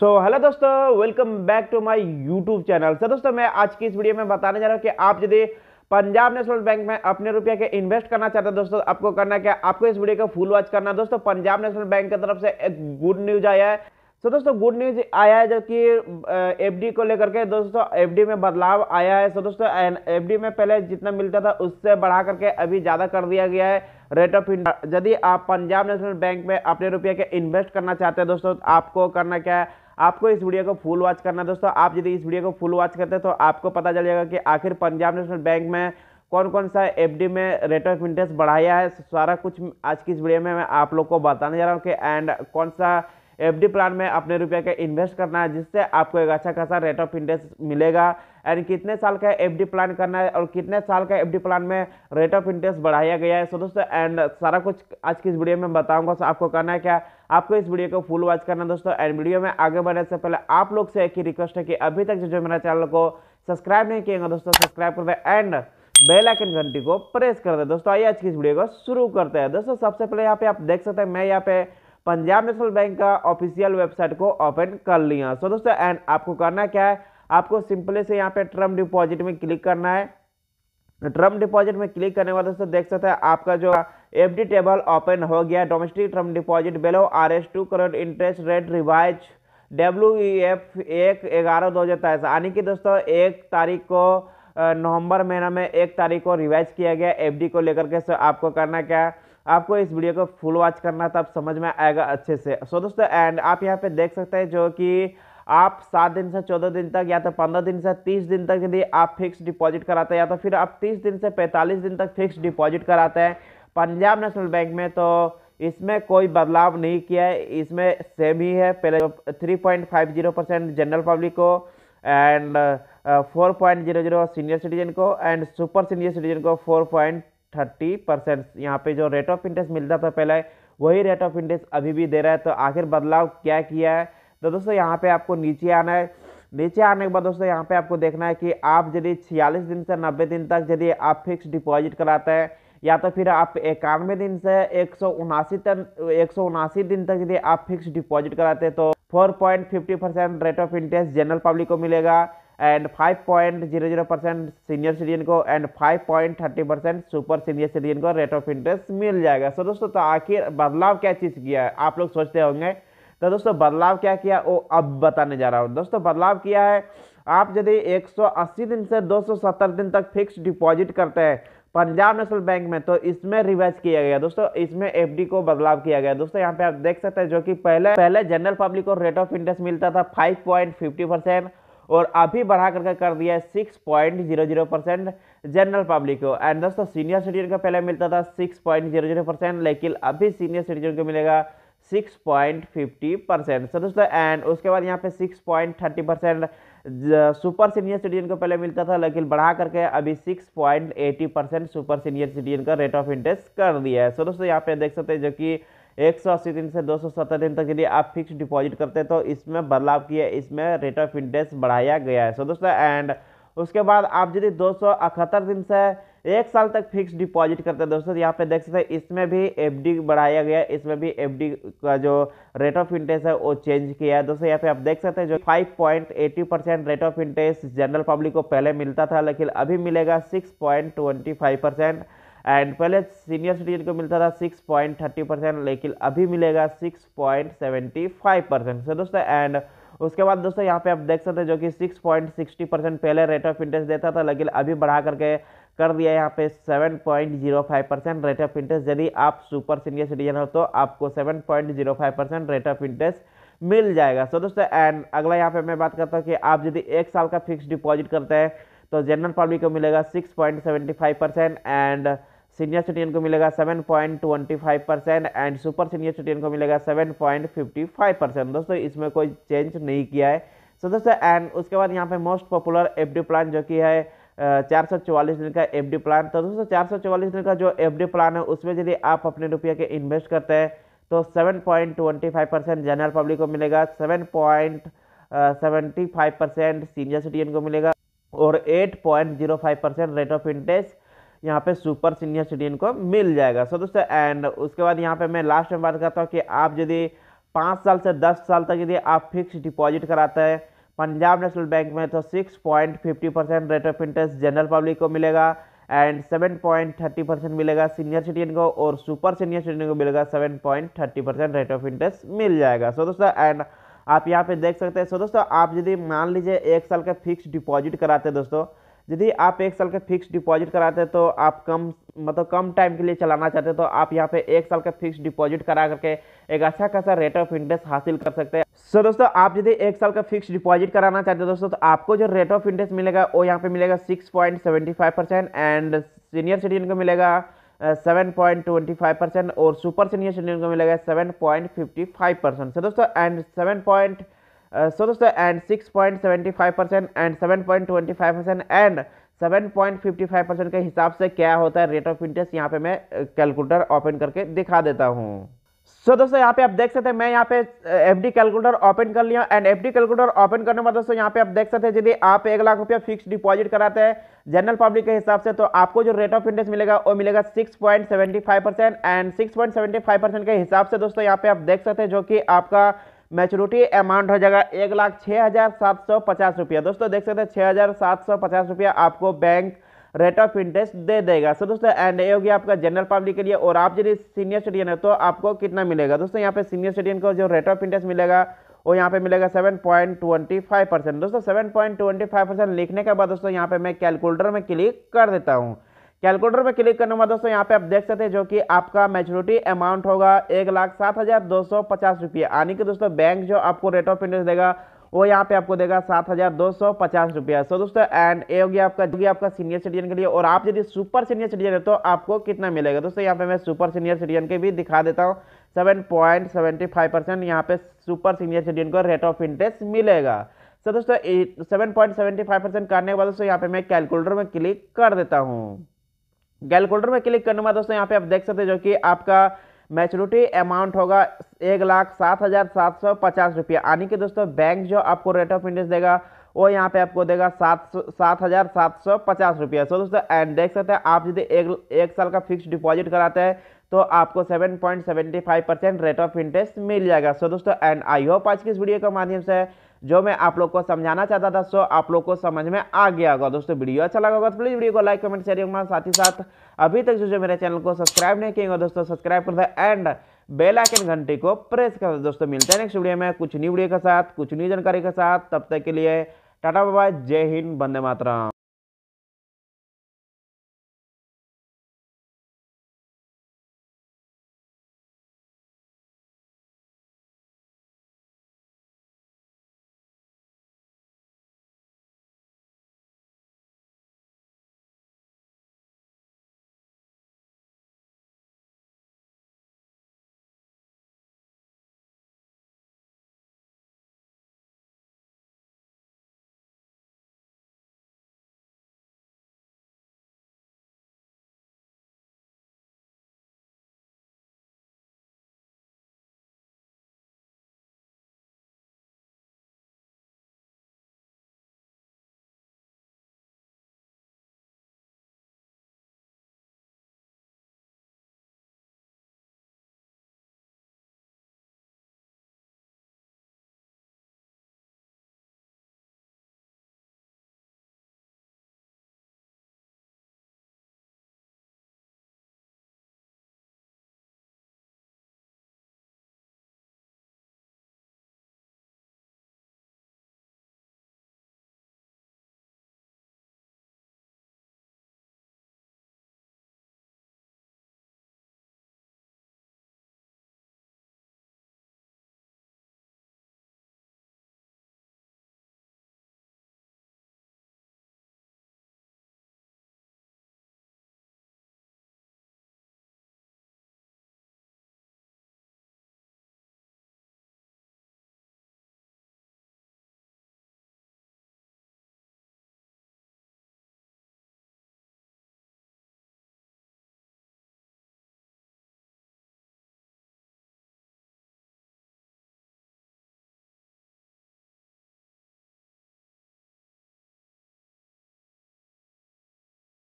सो hello दोस्तों welcome back to my YouTube channel sir दोस्तों मैं आज की इस वीडियो में बताने जा रहा हूँ कि आप यदि पंजाब नेशनल बैंक में अपने रुपया के इन्वेस्ट करना चाहते हैं दोस्तों आपको करना क्या आपको इस वीडियो का फुल वॉच करना दोस्तों पंजाब नेशनल बैंक की तरफ से एक गुड न्यूज आया है सो so, दोस्तों गुड न्यूज आया है जो कि एफडी को लेकर के दोस्तों एफ में बदलाव आया है सो so, दोस्तों एफ में पहले जितना मिलता था उससे बढ़ा करके अभी ज़्यादा कर दिया गया है रेट ऑफ यदि आप पंजाब नेशनल बैंक में अपने रुपया के इन्वेस्ट करना चाहते हैं दोस्तों आपको करना क्या है आपको इस वीडियो को फुल वॉच करना दोस्तों आप यदि इस वीडियो को फुल वॉच करते हैं तो आपको पता चल जाएगा कि आखिर पंजाब नेशनल बैंक में कौन कौन सा एफडी में रेट ऑफ इंटरेस्ट बढ़ाया है सारा कुछ आज की इस वीडियो में मैं आप लोग को बताने जा रहा हूँ कि एंड कौन सा एफडी प्लान में अपने रुपये का इन्वेस्ट करना है जिससे आपको एक अच्छा खासा रेट ऑफ इंटरेस्ट मिलेगा एंड कितने साल का एफडी प्लान करना है और कितने साल का एफडी प्लान में रेट ऑफ इंटरेस्ट बढ़ाया गया है सो दोस्तों एंड सारा कुछ आज की इस वीडियो में बताऊंगा सो आपको करना है क्या आपको इस वीडियो को फुल वॉच करना दोस्तों एंड वीडियो में आगे बढ़ने से पहले आप लोग से एक ही रिक्वेस्ट है कि अभी तक जो जो मेरा चैनल को सब्सक्राइब नहीं किएगा दोस्तों सब्सक्राइब कर दे एंड बेल आइकन घंटी को प्रेस कर दे दोस्तों आइए आज की इस वीडियो को शुरू करते हैं दोस्तों सबसे पहले यहाँ पे आप देख सकते हैं मैं यहाँ पे पंजाब नेशनल बैंक का ऑफिशियल वेबसाइट को ओपन कर लिया सो दोस्तों एंड आपको करना क्या है आपको सिंपली से यहाँ पे टर्म डिपॉजिट में क्लिक करना है टर्म डिपॉजिट में क्लिक करने के बाद दोस्तों देख सकते हैं आपका जो एफ टेबल ओपन हो गया domestic term deposit below R S two crore interest rate revise W E F एक ग्यारह दो हज़ार तेईस यानी कि दोस्तों एक तारीख को नवंबर महीना में एक तारीख को रिवाइज किया गया डी को लेकर के सो आपको करना क्या है आपको इस वीडियो को फुल वॉच करना तब समझ में आएगा अच्छे से सो so, दोस्तों एंड आप यहाँ पे देख सकते हैं जो कि आप सात दिन से चौदह दिन तक या तो पंद्रह दिन से तीस दिन तक यदि आप फिक्स डिपॉजिट कराते हैं या तो फिर आप तीस दिन से पैंतालीस दिन तक फिक्स डिपॉजिट कराते हैं पंजाब नेशनल बैंक में तो इसमें कोई बदलाव नहीं किया है इसमें सेम ही है पहले three point five zero percent general public को and four point zero zero senior citizen को एंड सुपर सीनियर सिटीजन को फोर पॉइंट थर्टी परसेंट यहाँ पे जो रेट ऑफ इंटरेस्ट मिलता था पहले वही रेट ऑफ इंटरेस्ट अभी भी दे रहा है तो आखिर बदलाव क्या किया है तो दोस्तों यहाँ पे आपको नीचे आना है नीचे आने के बाद दोस्तों यहाँ पे आपको देखना है कि आप यदि छियालीस दिन से नब्बे दिन तक यदि आप फिक्स डिपॉजिट कराते हैं या तो फिर आप इक्यानवे दिन से एक सौ उनासी तक एक सौ उनासी दिन तक यदि आप फिक्स डिपॉजिट कराते हैं तो four point fifty percent rate of interest general public को मिलेगा एंड 5.00 परसेंट सीनियर सिटीजन को and 5.30 percent super senior citizen को रेट ऑफ इंटरेस्ट मिल जाएगा सो दोस्तों तो आखिर बदलाव क्या चीज़ किया है आप लोग सोचते होंगे तो दोस्तों बदलाव क्या किया वो अब बताने जा रहा हूँ दोस्तों बदलाव किया है आप यदि 180 दिन से 270 दिन तक फिक्स डिपॉजिट करते हैं पंजाब नेशनल बैंक में तो इसमें रिवाइज किया गया दोस्तों इसमें एफडी को बदलाव किया गया दोस्तों यहाँ पे आप देख सकते हैं जो कि पहले पहले जनरल पब्लिक को रेट ऑफ इंटरेस्ट मिलता था 5.50 परसेंट और अभी बढ़ा करके कर दिया है six point zero zero percent general public को एंड दोस्तों सीनियर सिटीजन का पहले मिलता था six point zero zero percent लेकिन अभी सीनियर सिटीजन को मिलेगा six point fifty percent so दोस्तों एंड उसके बाद यहाँ पे six point thirty percent super senior citizen को पहले मिलता था लेकिन बढ़ा करके अभी six point eighty percent super senior citizen का रेट ऑफ इंटरेस्ट कर दिया है सो दोस्तों यहाँ पे देख सकते हैं जो कि एक सौ अस्सी दिन से दो सौ सत्तर दिन तक यदि आप फिक्स डिपॉजिट करते हैं तो इसमें बदलाव किया इसमें रेट ऑफ इंटरेस्ट बढ़ाया गया है सो दोस्तों एंड उसके बाद आप यदि दो सौ दिन से एक साल तक फिक्स डिपॉजिट करते हैं दोस्तों तो यहाँ पे देख सकते हैं इसमें भी एफडी बढ़ाया गया है इसमें भी एफडी का जो रेट ऑफ इंटरेस्ट है वो चेंज किया है दोस्तों यहाँ पे आप देख सकते हैं जो 5.80 percent rate of interest general public को पहले मिलता था लेकिन अभी मिलेगा 6.25 परसेंट एंड पहले सीनियर सिटीजन को मिलता था सिक्स पॉइंट थर्टी परसेंट लेकिन अभी मिलेगा six point seventy five percent so दोस्तों एंड उसके बाद दोस्तों यहाँ पे आप देख सकते हैं जो कि सिक्स पॉइंट सिक्सटी परसेंट पहले रेट ऑफ इंटरेस्ट देता था लेकिन अभी बढ़ा करके कर दिया यहाँ पे seven point zero five percent rate of interest यदि आप सुपर सीनियर सिटीजन हो तो आपको seven point zero five percent rate of interest मिल जाएगा सो दोस्तों एंड अगला यहाँ पे मैं बात करता हूँ कि आप यदि एक साल का फिक्स डिपॉजिट करते हैं तो जनरल पब्लिक को मिलेगा 6.75 परसेंट एंड सीनियर सिटीजन को मिलेगा 7.25 percent and super senior citizen को मिलेगा 7.55 परसेंट दोस्तों इसमें कोई चेंज नहीं किया है सो so, दोस्तों एंड उसके बाद यहाँ पे मोस्ट पॉपुलर एफ प्लान जो कि है चार सौ चौवालीस दिन का एफ प्लान तो दोस्तों चार सौ चौवालीस दिन का जो एफ प्लान है उसमें यदि आप अपने रुपये के इन्वेस्ट करते हैं तो 7.25 परसेंट जनरल पब्लिक को मिलेगा 7.75 परसेंट सीनियर सिटीजन को मिलेगा और 8.05 परसेंट रेट ऑफ इंटरेस्ट यहाँ पे सुपर सीनियर सिटीजन को मिल जाएगा सो दोस्तों एंड उसके बाद यहाँ पे मैं लास्ट में बात करता हूँ कि आप यदि पाँच साल से दस साल तक यदि आप फिक्स डिपॉजिट कराते हैं पंजाब नेशनल बैंक में तो 6.50 percent rate of interest general public को मिलेगा एंड 7.30 परसेंट मिलेगा सीनियर सिटीजन को और सुपर सीनियर सिटीजन को मिलेगा 7.30 परसेंट रेट ऑफ इंटरेस्ट मिल जाएगा सो दोस्तों एंड आप यहाँ पे देख सकते हैं सो दोस्तों आप यदि मान लीजिए एक साल का फिक्स डिपॉजिट कराते हैं दोस्तों यदि आप एक साल का फिक्स डिपॉजिट कराते हैं तो आप कम मतलब कम टाइम के लिए चलाना चाहते हैं तो आप यहाँ पे एक साल का फिक्स डिपॉजिट करा करके एक अच्छा खासा रेट ऑफ इंटरेस्ट हासिल कर सकते हैं सो so, दोस्तों आप यदि एक साल का फिक्स डिपॉजिट कराना चाहते हैं दोस्तों तो आपको जो रेट ऑफ इंटरेस्ट मिलेगा वो यहाँ पे मिलेगा six point seventy five percent and senior citizen को मिलेगा seven point twenty five percent और सुपर सीनियर सिटीजन को मिलेगा seven point fifty five percent so दोस्तों एंड सेवन पॉइंट सो दोस्तों and six point seventy five percent and seven point twenty five percent and seven point fifty five percent के हिसाब से क्या होता है रेट ऑफ इंटरेस्ट यहाँ पे मैं कैलकुलेटर ओपन करके दिखा देता हूँ सो so, दोस्तों यहाँ पे आप देख सकते हैं मैं यहाँ पे एफ डी कैलकुलेटर ओपन कर लिया and F D calculator open करने में दोस्तों यहाँ पे आप देख सकते हैं यदि आप एक लाख रुपया फिक्स डिपॉजिट कराते हैं जनरल पब्लिक के हिसाब से तो आपको जो रेट ऑफ इंटरेस्ट मिलेगा वो मिलेगा 6.75 परसेंट एंड 6.75 परसेंट के हिसाब से दोस्तों यहाँ पे आप देख सकते हैं जो कि आपका मेचोरिटी अमाउंट हो जाएगा एक लाख छः हज़ार सात सौ पचास रुपया दोस्तों देख सकते हैं छः हज़ार सात सौ पचास रुपया आपको बैंक रेट ऑफ इंटरेस्ट दे देगा सो दोस्तों एंड ये हो गया आपका जनरल पब्लिक के लिए और आप यदि सीनियर सिटीजन है तो आपको कितना मिलेगा दोस्तों यहाँ पे सीनियर सिटीजन को जो रेट ऑफ इंटरेस्ट मिलेगा और यहाँ पे मिलेगा 7.25 परसेंट दोस्तों 7.25 परसेंट लिखने के बाद दोस्तों यहाँ पे मैं कैलकुलेटर में क्लिक कर देता हूँ कैलकुलेटर में क्लिक करने के बाद दोस्तों यहाँ पे आप देख सकते हैं जो कि आपका मेच्योरिटी अमाउंट होगा एक लाख सात हज़ार दो सौ पचास रुपये यानी कि दोस्तों बैंक जो आपको रेट ऑफ इंटरेस्ट देगा वो यहाँ पे आपको देगा सात हजार दो सौ पचास रुपया सो दोस्तों एंड ए हो गया आपका जो गया आपका सीनियर सिटीजन के लिए और आप यदि सुपर सीनियर सिटीजन है तो आपको कितना मिलेगा दोस्तों यहाँ पे मैं सुपर सीनियर सिटीजन के भी दिखा देता हूँ seven point seventy five percent यहाँ पे सुपर सीनियर सिटीजन को रेट ऑफ इंटरेस्ट मिलेगा सो दोस्तों seven point seventy five percent करने के बाद दोस्तों यहाँ पे मैं कैलकुलेटर में क्लिक कर देता हूँ कैलकुलेटर में क्लिक करने के बाद दोस्तों यहाँ पे आप देख सकते हैं जो कि आपका मैच्योरिटी अमाउंट होगा एक लाख सात हज़ार सात सौ पचास रुपया यानी कि दोस्तों बैंक जो आपको रेट ऑफ इंटरेस्ट देगा वो यहाँ पे आपको देगा सात सात हज़ार सात सौ पचास रुपया सो दोस्तों एंड देख सकते हैं आप यदि एक एक साल का फिक्स डिपॉजिट कराते हैं तो आपको seven point seventy five percent rate of interest मिल जाएगा सो दोस्तों एंड आई होप आज की इस वीडियो के माध्यम से जो मैं आप लोग को समझाना चाहता था सो आप लोग को समझ में आ गया होगा दोस्तों वीडियो अच्छा लगा होगा तो प्लीज़ वीडियो को लाइक कमेंट शेयर करना साथ ही साथ अभी तक जो जो मेरे चैनल को सब्सक्राइब नहीं किए दोस्तों सब्सक्राइब कर दे एंड बेल आइकन घंटी को प्रेस कर दोस्तों मिलते हैं नेक्स्ट वीडियो में कुछ न्यू वीडियो के साथ कुछ न्यू जानकारी के साथ तब तक के लिए टाटा बाबा जय हिंद बंदे मातरम